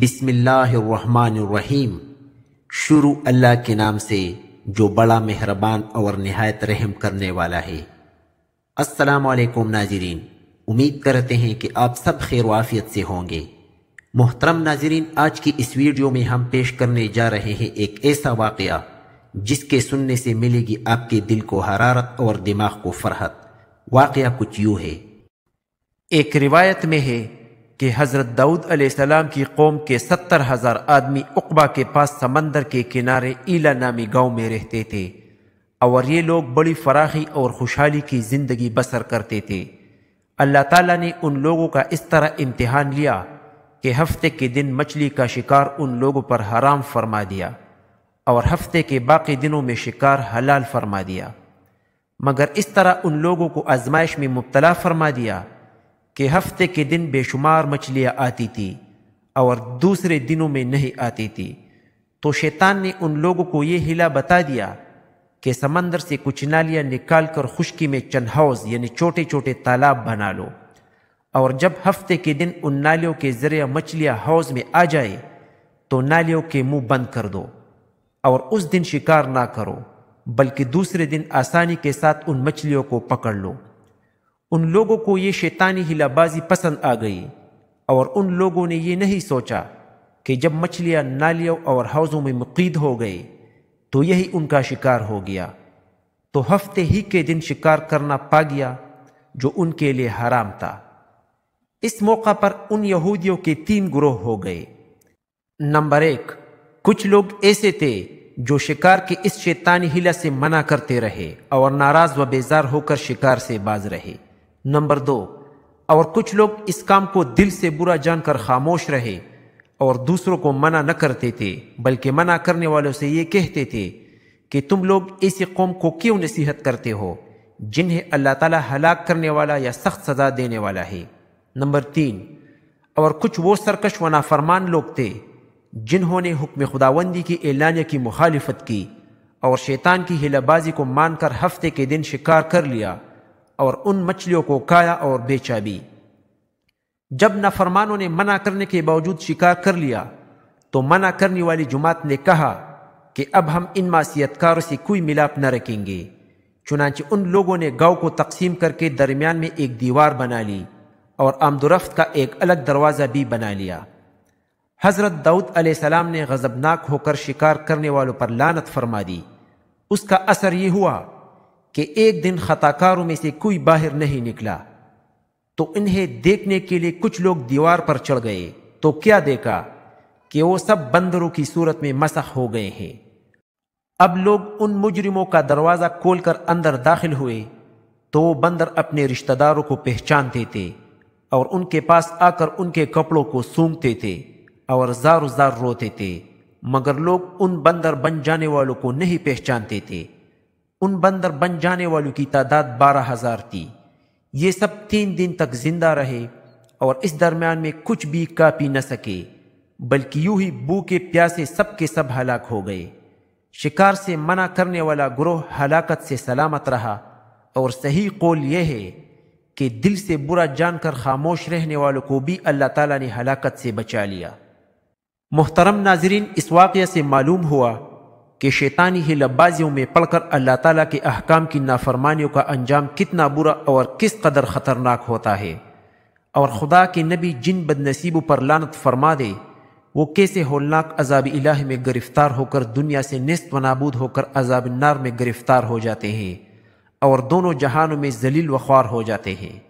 बिस्मिल्लाहिर्रहमानिर्रहीम शुरू अल्लाह के नाम से जो बड़ा मेहरबान और नहायत रहम करने वाला है वालेकुम नाजरीन उम्मीद करते हैं कि आप सब खैर वाफियत से होंगे मोहतरम नाजरीन आज की इस वीडियो में हम पेश करने जा रहे हैं एक ऐसा वाक़ जिसके सुनने से मिलेगी आपके दिल को हरारत और दिमाग को फरहत वाक़ कुछ यूँ है एक रिवायत में है कि हज़रत दाऊद अलैहिस्सलाम की कौम के सत्तर हज़ार आदमी उकबा के पास समंदर के किनारे ईला नामी गांव में रहते थे और ये लोग बड़ी फराखी और खुशहाली की ज़िंदगी बसर करते थे अल्लाह ताला ने उन लोगों का इस तरह इम्तहान लिया कि हफ्ते के दिन मछली का शिकार उन लोगों पर हराम फरमा दिया और हफ्ते के बाकी दिनों में शिकार हलाल फरमा दिया मगर इस तरह उन लोगों को आजमाइश में मुबतला फरमा दिया कि हफ्ते के दिन बेशुमार मछलियाँ आती थी और दूसरे दिनों में नहीं आती थी तो शैतान ने उन लोगों को ये हिला बता दिया कि समंदर से कुछ नालियाँ निकाल कर खुश्की में हाउस यानी छोटे छोटे तालाब बना लो और जब हफ्ते के दिन उन नालियों के ज़रिए मछलियाँ हौज में आ जाए तो नालियों के मुंह बंद कर दो और उस दिन शिकार ना करो बल्कि दूसरे दिन आसानी के साथ उन मछलियों को पकड़ लो उन लोगों को ये शैतानी हिलाबाजी पसंद आ गई और उन लोगों ने ये नहीं सोचा कि जब मछलियाँ नालियों और हौज़ों में मुकीद हो गए तो यही उनका शिकार हो गया तो हफ्ते ही के दिन शिकार करना पा गया जो उनके लिए हराम था इस मौका पर उन यहूदियों के तीन ग्रोह हो गए नंबर एक कुछ लोग ऐसे थे जो शिकार के इस शैतानी हिला से मना करते रहे और नाराज व बेजार होकर शिकार से बाज रहे नंबर दो और कुछ लोग इस काम को दिल से बुरा जानकर खामोश रहे और दूसरों को मना न करते थे बल्कि मना करने वालों से ये कहते थे कि तुम लोग ऐसी कौम को क्यों नसीहत करते हो जिन्हें अल्लाह ताला हलाक करने वाला या सख्त सज़ा देने वाला है नंबर तीन और कुछ वो सरकश व नाफरमान लोग थे जिन्होंने हुक्म खुदावंदी की एलानिया की मुखालफत की और शैतान की हिलाबाजी को मानकर हफ्ते के दिन शिकार कर लिया और उन मछलियों को खाया और बेचा भी जब नफरमानों ने मना करने के बावजूद शिकार कर लिया तो मना करने वाली जुमात ने कहा कि अब हम इन मासीतकारों से कोई मिलाप न रखेंगे चुनाच उन लोगों ने गांव को तकसीम करके दरमियान में एक दीवार बना ली और आमदोरफ्त का एक अलग दरवाज़ा भी बना लिया हज़रत दाऊद सलाम ने गज़बनाक होकर शिकार करने वालों पर लानत फरमा दी उसका असर ये हुआ कि एक दिन खताकारों में से कोई बाहर नहीं निकला तो इन्हें देखने के लिए कुछ लोग दीवार पर चढ़ गए तो क्या देखा कि वो सब बंदरों की सूरत में मसख हो गए हैं अब लोग उन मुजरिमों का दरवाज़ा खोलकर अंदर दाखिल हुए तो वो बंदर अपने रिश्तेदारों को पहचानते थे और उनके पास आकर उनके कपड़ों को सूंघते थे और जार जार रोते थे मगर लोग उन बंदर बन जाने वालों को नहीं पहचानते थे उन बंदर बन जाने वालों की तादाद बारह हजार थी ये सब तीन दिन तक जिंदा रहे और इस दरमियान में कुछ भी का पी न सके बल्कि यूं ही बू के प्यासे सब के सब हलाक हो गए शिकार से मना करने वाला ग्रोह हलाकत से सलामत रहा और सही कौल यह है कि दिल से बुरा जानकर खामोश रहने वालों को भी अल्लाह ताला ने हलाकत से बचा लिया मोहतरम नाजरीन इस वाक़े से मालूम हुआ कि शैतानी ही लब्बाजियों में पढ़कर अल्लाह ताला के अहकाम की नाफरमानियों का अंजाम कितना बुरा और किस कदर ख़तरनाक होता है और खुदा के नबी जिन बदनसीबों पर लानत फरमा दे वो कैसे होलनाक अजाब इलाह में गिरफ्तार होकर दुनिया से नस्त नाबूद होकर अजाब नार में गिरफ्तार हो जाते हैं और दोनों जहानों में जलील वखार हो जाते हैं